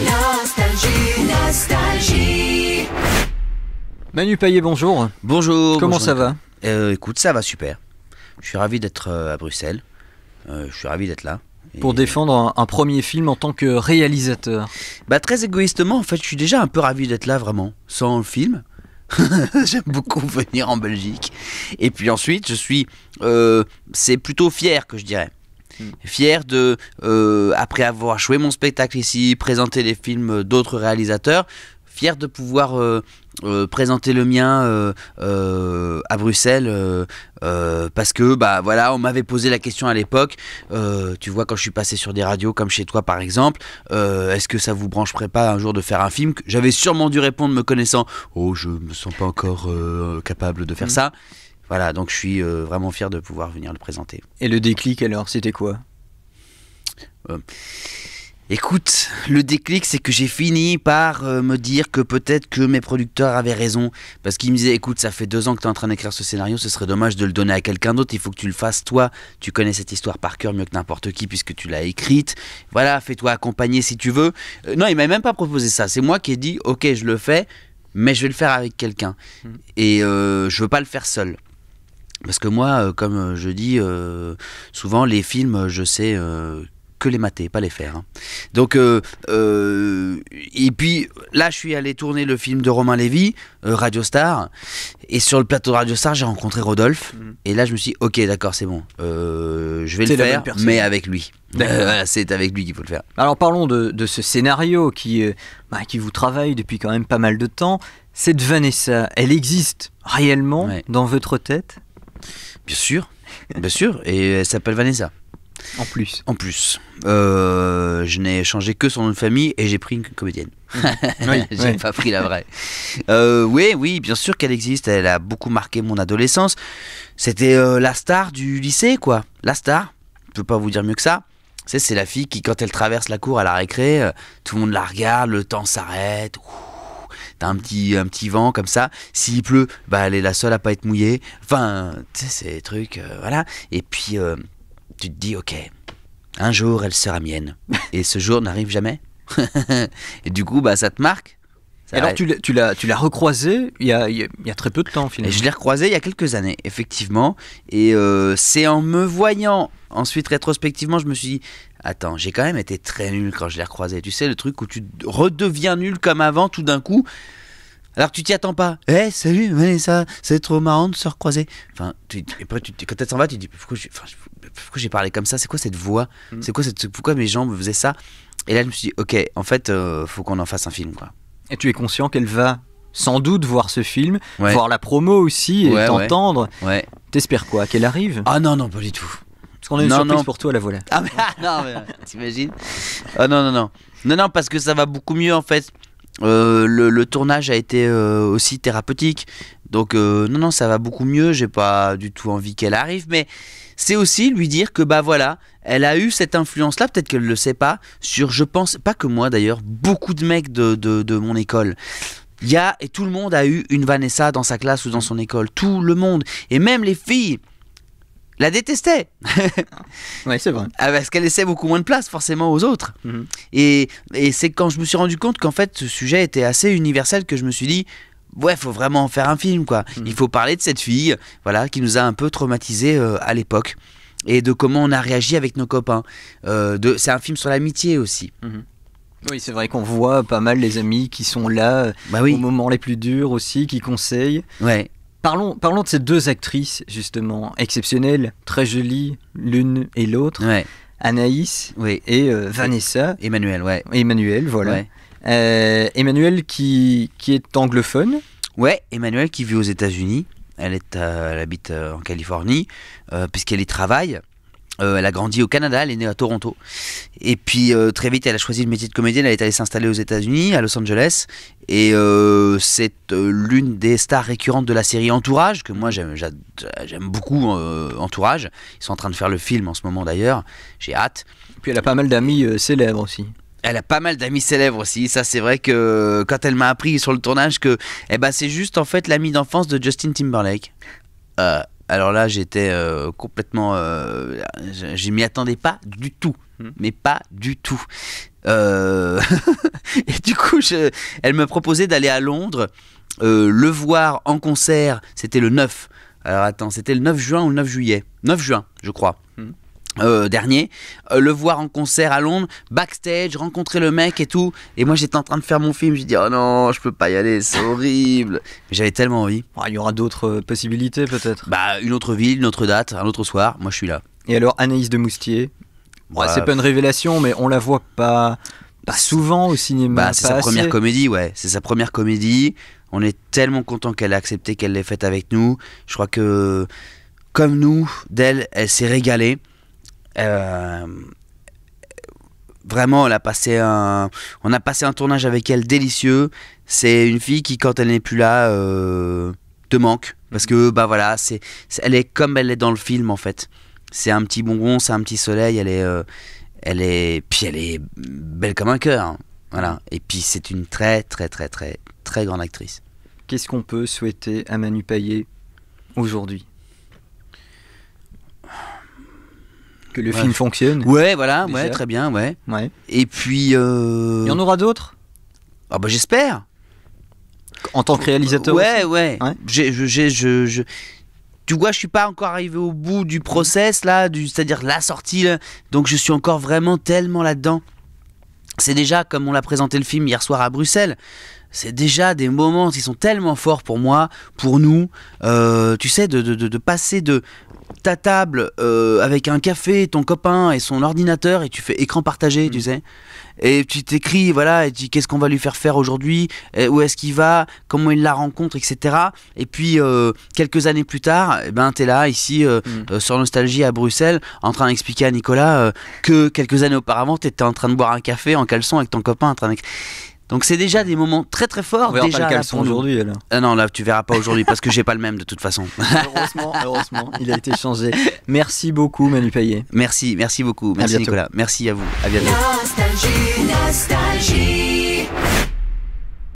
Nostalgie, nostalgie. Manu Payet, bonjour. Bonjour. Comment ça va euh, Écoute, ça va super. Je suis ravi d'être euh, à Bruxelles. Euh, je suis ravi d'être là. Pour défendre un, premier film en tant que réalisateur. Bah très égoïstement, en fait, je suis déjà un peu ravi d'être là vraiment, sans le film. J'aime beaucoup venir en Belgique. Et puis ensuite, je suis, c'est plutôt fier que je dirais. Mm. Fier de, euh, après avoir joué mon spectacle ici, présenter les films d'autres réalisateurs, fier de pouvoir euh, euh, présenter le mien à Bruxelles parce que bah voilà on m'avait posé la question à l'époque tu vois quand je suis passé sur des radios comme chez toi par exemple est-ce que ça vous brancherait pas un jour de faire un film j'avais sûrement dû répondre me connaissant oh je me sens pas encore capable de faire mm. ça voilà, donc je suis euh, vraiment fier de pouvoir venir le présenter. Et le déclic alors, c'était quoi euh, Écoute, le déclic, c'est que j'ai fini par euh, me dire que peut-être que mes producteurs avaient raison. Parce qu'ils me disaient, écoute, ça fait deux ans que tu es en train d'écrire ce scénario, ce serait dommage de le donner à quelqu'un d'autre, il faut que tu le fasses toi. Tu connais cette histoire par cœur mieux que n'importe qui puisque tu l'as écrite. Voilà, fais-toi accompagner si tu veux. non, il m'a même pas proposé ça. C'est moi qui ai dit, ok, je le fais, mais je vais le faire avec quelqu'un. Hmm. Et je veux pas le faire seul. Parce que moi, euh, comme euh, je dis euh, souvent, les films, je sais que les mater, pas les faire. Hein. Donc, et puis là, je suis allé tourner le film de Romain Lévy, Radio Star, et sur le plateau de Radio Star, j'ai rencontré Rodolphe, mhm. et là, je me suis dit, ok, d'accord, c'est bon, je vais le faire, mais avec lui. c'est avec lui qu'il faut le faire. Alors, parlons de, ce scénario qui, bah, qui vous travaille depuis quand même pas mal de temps. Cette Vanessa, elle existe réellement dans votre tête Bien sûr, bien sûr. Et elle s'appelle Vanessa. En plus. En plus. Euh, je n'ai changé que son nom de famille et j'ai pris une comédienne. j'ai pas pris la vraie. Euh, oui, oui, bien sûr qu'elle existe. Elle a beaucoup marqué mon adolescence. C'était euh, la star du lycée, quoi. La star. Je peux pas vous dire mieux que ça. C'est, c'est la fille qui, quand elle traverse la cour à la récré, tout le monde la regarde, le temps s'arrête. Ouh un petit, un petit vent comme ça. S'il pleut, bah, elle la seule à pas être mouillée. Enfin, tu sais, ces trucs, euh, voilà. Et puis, euh, tu te dis, ok, un jour, elle sera mienne. Et ce jour n'arrive jamais. et du coup, bah, ça te marque. alors, tu l'as, tu l'as, recroisé il y, a, très peu de temps, finalement. je l'ai recroisé il y a quelques années, effectivement. Et euh, c'est en me voyant, ensuite rétrospectivement, je me suis dit, Attends, j'ai quand même été très nul quand je l'ai recroisé. Tu sais, le truc où tu redeviens nul comme avant tout d'un coup. Alors tu t'y attends pas. Eh, salut salut, ça, c'est trop marrant de se recroiser. Enfin, et après, quand elle s'en va, tu te dis pourquoi j'ai parlé comme ça C'est quoi cette voix mm. C'est quoi cette, Pourquoi mes jambes faisaient ça Et là, je me suis dit, ok, en fait, euh, faut qu'on en fasse un film, Et tu es conscient qu'elle va sans doute voir ce film, voir la promo aussi et ouais, t'entendre. Ouais. T'espères quoi Qu'elle arrive Ah non, non, pas du tout. Parce qu'on a une non, surprise pour toi, la voilà. Ah, non, euh, t'imagines Ah non, non, non. Non, non, parce que ça va beaucoup mieux en fait. Euh, le, tournage a été euh, aussi thérapeutique. Donc, non, non, ça va beaucoup mieux. J'ai pas du tout envie qu'elle arrive. Mais c'est aussi lui dire que, bah voilà, elle a eu cette influence-là. Peut-être qu'elle le sait pas. Sur, je pense, pas que moi d'ailleurs, beaucoup de mecs de, de, de mon école. Il y a, et tout le monde a eu une Vanessa dans sa classe ou dans son école. Tout le monde. Et même les filles la détestait. oui, c'est vrai. Ah, parce qu'elle laissait beaucoup moins de place forcément aux autres. Mhm. Et, c'est quand je me suis rendu compte qu'en fait ce sujet était assez universel que je me suis dit, ouais, faut vraiment en faire un film, quoi. Mhm. Il faut parler de cette fille, voilà, qui nous a un peu traumatisé euh, à l'époque, et de comment on a réagi avec nos copains. Euh, c'est un film sur l'amitié aussi. Mhm. Oui, c'est vrai qu'on voit pas mal les amis qui sont là bah oui. moments les plus durs aussi, qui conseillent. Ouais. Parlons, de ces deux actrices, justement, exceptionnelles, très jolies, l'une et l'autre. Anaïs et euh, Vanessa. Emmanuel, ouais. Emmanuel, voilà. Euh, Emmanuel qui, qui est anglophone. Ouais, Emmanuel qui vit aux États-Unis. Elle, est, euh, elle habite en Californie, puisqu'elle y travaille. Euh, elle a grandi au Canada, elle est née à Toronto. Et puis euh, très vite, elle a choisi le métier de comédienne, elle est allée s'installer aux États-Unis, à Los Angeles. Et euh, c'est l'une des stars récurrentes de la série Entourage, que moi j'aime beaucoup Entourage. Ils sont en train de faire le film en ce moment d'ailleurs, j'ai hâte. Puis elle a pas mal d'amis célèbres aussi. Elle a pas mal d'amis célèbres aussi. Ça, c'est vrai que quand elle m'a appris sur le tournage que eh ben, c'est juste en fait l'ami d'enfance de Justin Timberlake. Alors là, j'étais euh, complètement. Euh, je, ne m'y attendais pas du tout. Hmm. Mais pas du tout. Euh, et du coup, elle me proposait d'aller à Londres, le voir en concert. C'était le 9. Alors attends, c'était le 9 juin ou le 9 juillet 9 juin, je crois. Euh, dernier, euh, le voir en concert à Londres, backstage, rencontrer le mec et tout. Et moi j'étais en train de faire mon film, j'ai dit oh non, je peux pas y aller, c'est horrible. J'avais tellement envie. Ah, il y aura d'autres euh, possibilités peut-être. Bah une autre ville, une autre date, un autre soir. Moi je suis là. Et alors Anaïs de Moustier, bah, c'est pas une révélation, mais on la voit pas, pas souvent au cinéma. Bah, c'est sa première comédie, ouais. C'est sa première comédie. On est tellement content qu'elle ait accepté qu'elle l'ait faite avec nous. Je crois que comme nous, d'elle, elle s'est régalée. Euh, vraiment, on a passé un, on a passé un tournage avec elle délicieux. C'est une fille qui, quand elle n'est plus là, euh, te manque parce que bah voilà, c'est, elle est comme elle est dans le film en fait. C'est un petit bonbon, c'est un petit soleil. Elle est, euh, elle est, puis elle est belle comme un cœur. Hein. Voilà. Et puis c'est une très très très très très grande actrice. Qu'est-ce qu'on peut souhaiter à Manu Payet aujourd'hui que le film fonctionne. Ouais, voilà, ouais, très bien, ouais. ouais. Et puis. Euh, Il y en aura d'autres Ah, bah j'espère En tant que réalisateur Ouais, ouais. je, je, Tu vois, je suis pas encore arrivé au bout du process, là, du, c'est-à-dire la sortie, donc je suis encore vraiment tellement là-dedans. C'est déjà comme on l'a présenté le film hier soir à Bruxelles c'est déjà des moments qui sont tellement forts pour moi, pour nous, euh, tu sais, de, passer de ta table euh, avec un café, ton copain et son ordinateur, et tu fais écran partagé, tu mm. sais, et tu t'écris, voilà, et tu dis qu'est-ce qu'on va lui faire faire aujourd'hui, où est-ce qu'il va, comment il la rencontre, etc. Et puis, euh, quelques années plus tard, eh ben, tu es là, ici, mm. sur Nostalgie à Bruxelles, en train d'expliquer à Nicolas que quelques années auparavant, tu étais en train de boire un café en caleçon avec ton copain, en train donc c'est déjà des moments très très forts. On verra déjà pas aujourd'hui ah non là tu verras pas aujourd'hui parce que j'ai pas le même de toute façon. heureusement, heureusement, il a été changé. Merci beaucoup Manu Payet. Merci, merci beaucoup, merci Nicolas, merci à vous, à bientôt.